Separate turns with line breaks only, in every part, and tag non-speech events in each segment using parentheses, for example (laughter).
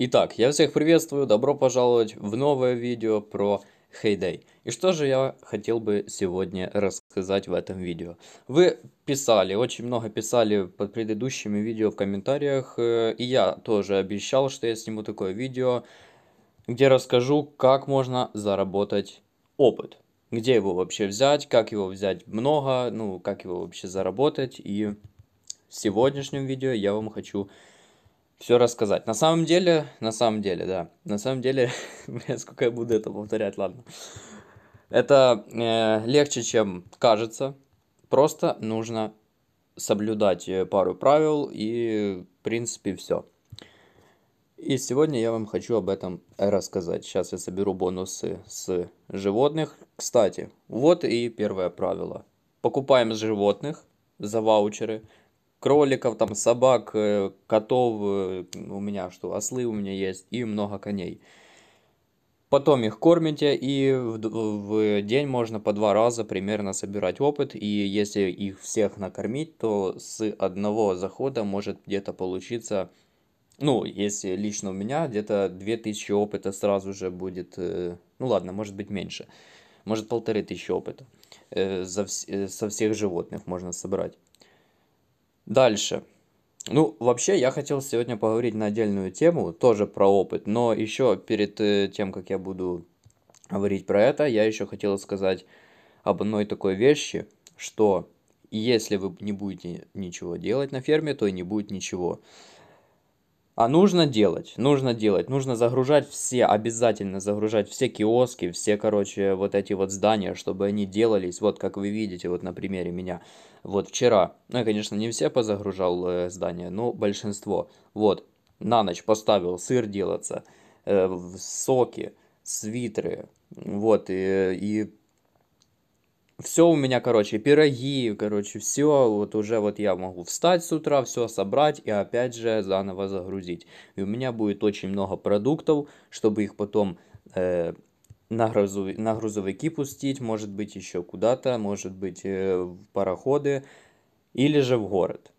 Итак, я всех приветствую, добро пожаловать в новое видео про Heyday. И что же я хотел бы сегодня рассказать в этом видео? Вы писали, очень много писали под предыдущими видео в комментариях, э, и я тоже обещал, что я сниму такое видео, где расскажу, как можно заработать опыт. Где его вообще взять, как его взять много, ну, как его вообще заработать. И в сегодняшнем видео я вам хочу все рассказать. На самом деле, на самом деле, да. На самом деле, (laughs) сколько я буду это повторять, ладно. Это э, легче, чем кажется. Просто нужно соблюдать э, пару правил и, в принципе, все. И сегодня я вам хочу об этом рассказать. Сейчас я соберу бонусы с животных. Кстати, вот и первое правило. Покупаем с животных за ваучеры – кроликов, там, собак, э, котов, э, у меня что, ослы у меня есть, и много коней. Потом их кормите, и в, в день можно по два раза примерно собирать опыт, и если их всех накормить, то с одного захода может где-то получиться, ну, если лично у меня, где-то 2000 опыта сразу же будет, э, ну ладно, может быть меньше, может полторы тысячи опыта э, за, со всех животных можно собрать. Дальше. Ну, вообще, я хотел сегодня поговорить на отдельную тему, тоже про опыт, но еще перед э, тем, как я буду говорить про это, я еще хотел сказать об одной такой вещи, что если вы не будете ничего делать на ферме, то и не будет ничего. А нужно делать, нужно делать, нужно загружать все, обязательно загружать все киоски, все, короче, вот эти вот здания, чтобы они делались, вот как вы видите, вот на примере меня, вот вчера, ну, я, конечно, не все позагружал э, здания, но большинство, вот, на ночь поставил сыр делаться, э, соки, свитры, вот, и, и все у меня, короче, пироги, короче, все, вот уже вот я могу встать с утра, все собрать и опять же заново загрузить. И у меня будет очень много продуктов, чтобы их потом э, на, грузов... на грузовики пустить, может быть, еще куда-то, может быть, э, в пароходы или же в город.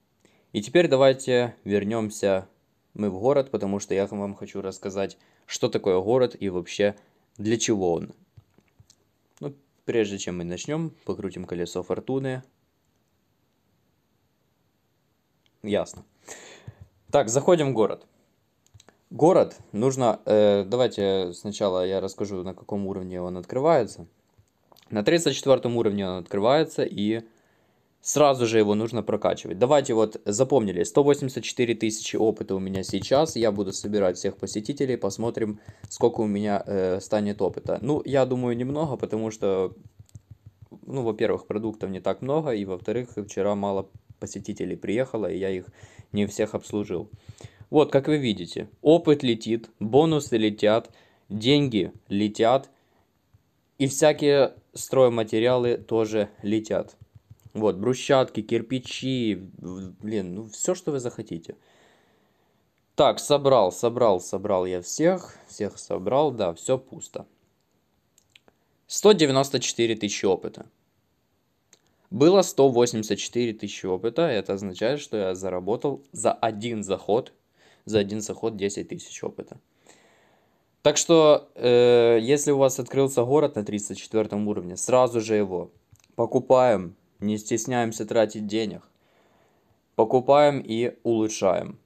И теперь давайте вернемся мы в город, потому что я вам хочу рассказать, что такое город и вообще для чего он. Прежде чем мы начнем, покрутим колесо фортуны. Ясно. Так, заходим в город. Город нужно... Э, давайте сначала я расскажу, на каком уровне он открывается. На 34 уровне он открывается и сразу же его нужно прокачивать. Давайте вот запомнили, 184 тысячи опыта у меня сейчас, я буду собирать всех посетителей, посмотрим, сколько у меня э, станет опыта. Ну, я думаю, немного, потому что, ну, во-первых, продуктов не так много, и во-вторых, вчера мало посетителей приехало, и я их не всех обслужил. Вот, как вы видите, опыт летит, бонусы летят, деньги летят, и всякие стройматериалы тоже летят. Вот, брусчатки, кирпичи, блин, ну все, что вы захотите. Так, собрал, собрал, собрал я всех. Всех собрал, да, все пусто. 194 тысячи опыта. Было 184 тысячи опыта, это означает, что я заработал за один заход, за один заход 10 тысяч опыта. Так что, э, если у вас открылся город на 34 уровне, сразу же его покупаем, не стесняемся тратить денег, покупаем и улучшаем.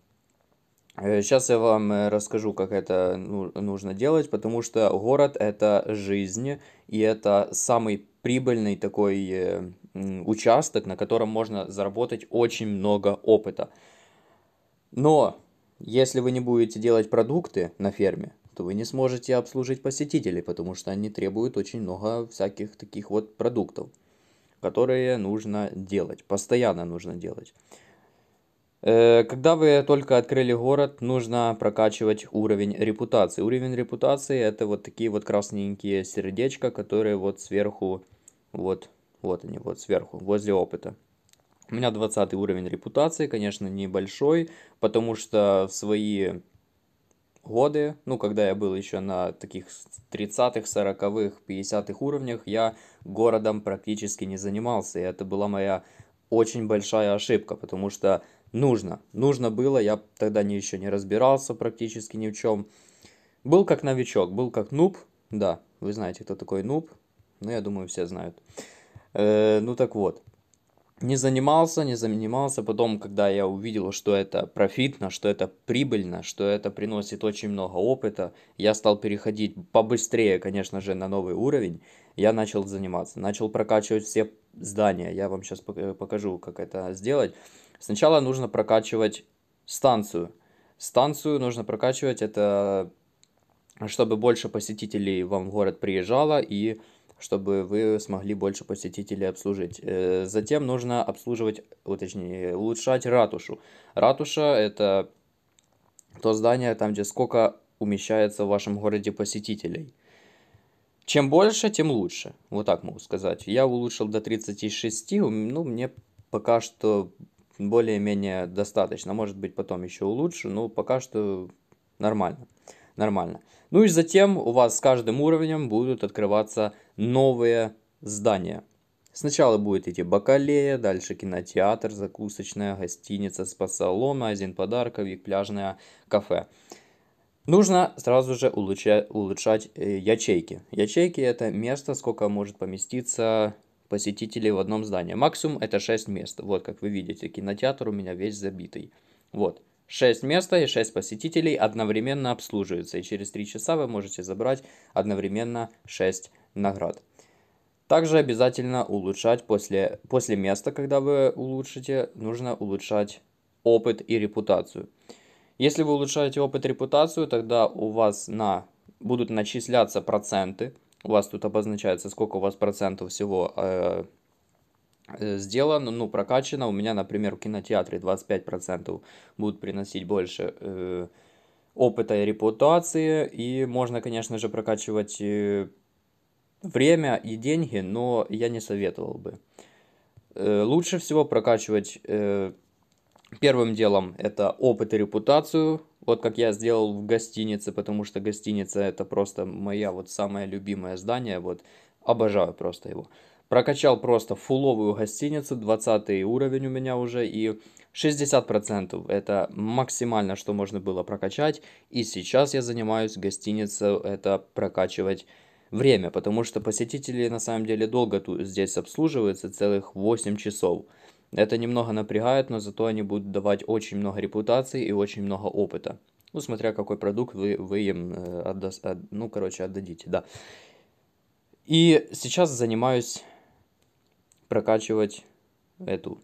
Сейчас э, я вам э, расскажу, как это ну, нужно делать, потому что город – это жизнь, и это самый прибыльный такой э, участок, на котором можно заработать очень много опыта. Но если вы не будете делать продукты на ферме, то вы не сможете обслужить посетителей, потому что они требуют очень много всяких таких вот продуктов которые нужно делать, постоянно нужно делать. Э, когда вы только открыли город, нужно прокачивать уровень репутации. Уровень репутации это вот такие вот красненькие сердечка, которые вот сверху, вот, вот они, вот сверху, возле опыта. У меня 20 уровень репутации, конечно, небольшой, потому что в свои годы, ну, когда я был еще на таких 30-х, 40-х, 50-х уровнях, я городом практически не занимался, и это была моя очень большая ошибка, потому что нужно, нужно было, я тогда не, еще не разбирался практически ни в чем. Был как новичок, был как нуб, да, вы знаете, кто такой нуб, ну, я думаю, все знают. Э, ну так вот, не занимался, не занимался. Потом, когда я увидел, что это профитно, что это прибыльно, что это приносит очень много опыта, я стал переходить побыстрее, конечно же, на новый уровень. Я начал заниматься, начал прокачивать все здания. Я вам сейчас покажу, как это сделать. Сначала нужно прокачивать станцию. Станцию нужно прокачивать, это чтобы больше посетителей вам в город приезжало и чтобы вы смогли больше посетителей обслужить. Э, затем нужно обслуживать, точнее, улучшать ратушу. Ратуша – это то здание, там, где сколько умещается в вашем городе посетителей. Чем больше, тем лучше. Вот так могу сказать. Я улучшил до 36, ну, мне пока что более-менее достаточно. Может быть, потом еще улучшу, но пока что нормально. Нормально. Ну и затем у вас с каждым уровнем будут открываться новое здание. Сначала будет идти бакалея, дальше кинотеатр, закусочная, гостиница, спа-салон, магазин и пляжное кафе. Нужно сразу же улучшать, улучшать э, ячейки. Ячейки это место, сколько может поместиться посетителей в одном здании. Максимум это 6 мест. Вот как вы видите, кинотеатр у меня весь забитый. Вот. 6 места и 6 посетителей одновременно обслуживаются. И через 3 часа вы можете забрать одновременно 6 наград. Также обязательно улучшать после, после места, когда вы улучшите, нужно улучшать опыт и репутацию. Если вы улучшаете опыт и репутацию, тогда у вас на, будут начисляться проценты. У вас тут обозначается, сколько у вас процентов всего э, э сделано, ну, прокачано. У меня, например, в кинотеатре 25% будут приносить больше э, опыта и репутации. И можно, конечно же, прокачивать... Э, время и деньги, но я не советовал бы. Э, лучше всего прокачивать э, первым делом это опыт и репутацию. Вот как я сделал в гостинице, потому что гостиница это просто моя вот самое любимое здание. Вот обожаю просто его. Прокачал просто фуловую гостиницу, 20 уровень у меня уже, и 60% это максимально, что можно было прокачать. И сейчас я занимаюсь гостиницей, это прокачивать время, потому что посетители на самом деле долго тут, здесь обслуживаются, целых 8 часов. Это немного напрягает, но зато они будут давать очень много репутации и очень много опыта. Ну, смотря какой продукт вы, вы им э, отда, от, ну, короче, отдадите, да. И сейчас занимаюсь прокачивать эту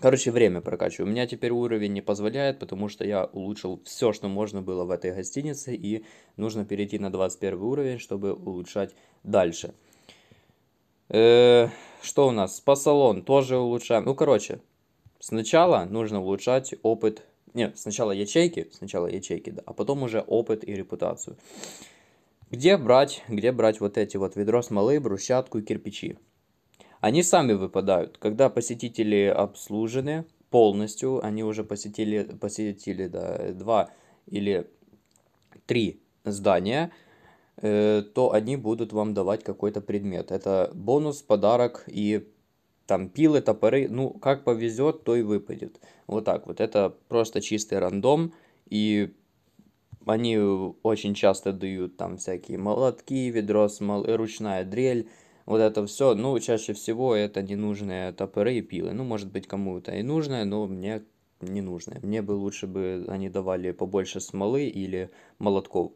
Короче, время прокачиваю. У меня теперь уровень не позволяет, потому что я улучшил все, что можно было в этой гостинице, и нужно перейти на 21 уровень, чтобы улучшать дальше. Э -э что у нас? Спа-салон тоже улучшаем. Ну, короче, сначала нужно улучшать опыт... Нет, сначала ячейки, сначала ячейки, да, а потом уже опыт и репутацию. Где брать, где брать вот эти вот ведро смолы, брусчатку и кирпичи? Они сами выпадают, когда посетители обслужены полностью, они уже посетили, посетили да, два или три здания, э, то они будут вам давать какой-то предмет. Это бонус, подарок и там пилы, топоры, ну, как повезет, то и выпадет. Вот так вот, это просто чистый рандом, и они очень часто дают там всякие молотки, ведро с мол... ручная дрель, вот это все. Ну, чаще всего это ненужные топоры и пилы. Ну, может быть, кому-то и нужное, но мне не нужное. Мне бы лучше бы они давали побольше смолы или молотков.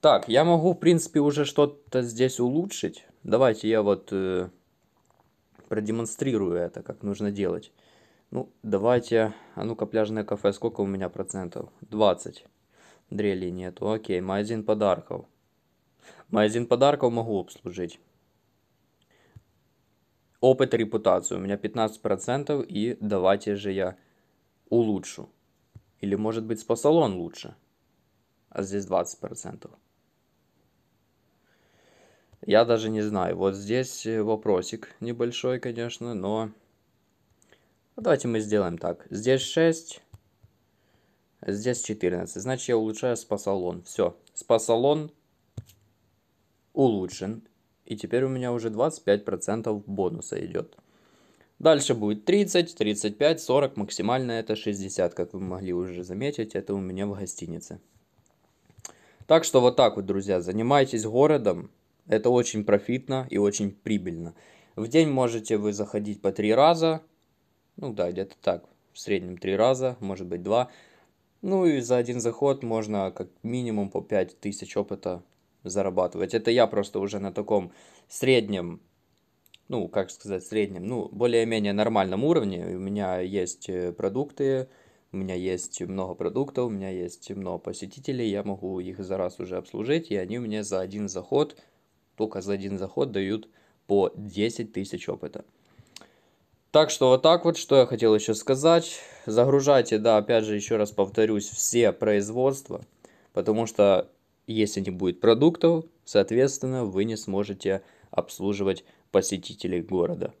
Так, я могу, в принципе, уже что-то здесь улучшить. Давайте я вот э, продемонстрирую это, как нужно делать. Ну, давайте... А ну-ка, пляжное кафе, сколько у меня процентов? 20. Дрели нету. Окей, магазин подарков. Магазин подарков могу обслужить опыт и репутацию. У меня 15%, и давайте же я улучшу. Или, может быть, спа-салон лучше. А здесь 20%. Я даже не знаю. Вот здесь э, вопросик небольшой, конечно, но... А давайте мы сделаем так. Здесь 6, здесь 14. Значит, я улучшаю спа-салон. Все, спа-салон улучшен и теперь у меня уже 25% бонуса идет. Дальше будет 30, 35, 40, максимально это 60, как вы могли уже заметить, это у меня в гостинице. Так что вот так вот, друзья, занимайтесь городом, это очень профитно и очень прибыльно. В день можете вы заходить по три раза, ну да, где-то так, в среднем три раза, может быть два. Ну и за один заход можно как минимум по 5000 опыта зарабатывать. Это я просто уже на таком среднем, ну, как сказать, среднем, ну, более-менее нормальном уровне. У меня есть э, продукты, у меня есть много продуктов, у меня есть много посетителей, я могу их за раз уже обслужить, и они у меня за один заход, только за один заход дают по 10 тысяч опыта. Так что вот так вот, что я хотел еще сказать. Загружайте, да, опять же, еще раз повторюсь, все производства, потому что если не будет продуктов, соответственно, вы не сможете обслуживать посетителей города.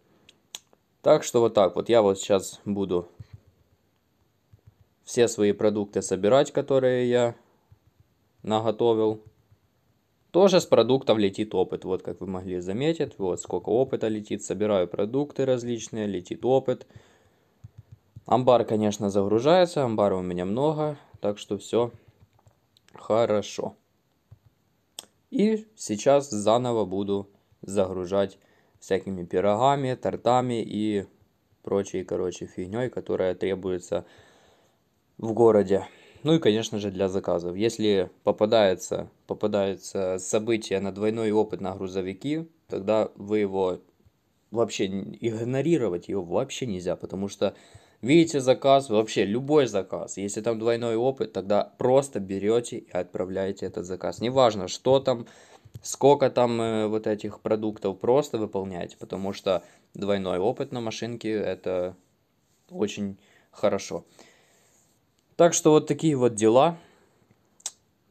Так что вот так вот. Я вот сейчас буду все свои продукты собирать, которые я наготовил. Тоже с продуктов летит опыт. Вот как вы могли заметить, вот сколько опыта летит. Собираю продукты различные, летит опыт. Амбар, конечно, загружается. Амбара у меня много. Так что все хорошо. И сейчас заново буду загружать всякими пирогами, тортами и прочей, короче, фигней, которая требуется в городе. Ну и, конечно же, для заказов. Если попадается, попадается событие на двойной опыт на грузовики, тогда вы его вообще игнорировать его вообще нельзя, потому что Видите заказ, вообще любой заказ. Если там двойной опыт, тогда просто берете и отправляете этот заказ. Неважно, что там, сколько там э, вот этих продуктов, просто выполняйте, потому что двойной опыт на машинке это очень хорошо. Так что вот такие вот дела.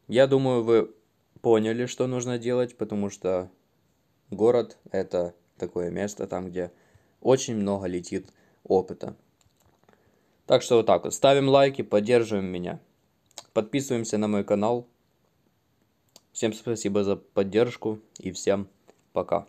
Я думаю, вы поняли, что нужно делать, потому что город это такое место, там где очень много летит опыта. Так что вот так вот. Ставим лайки, поддерживаем меня. Подписываемся на мой канал. Всем спасибо за поддержку и всем пока.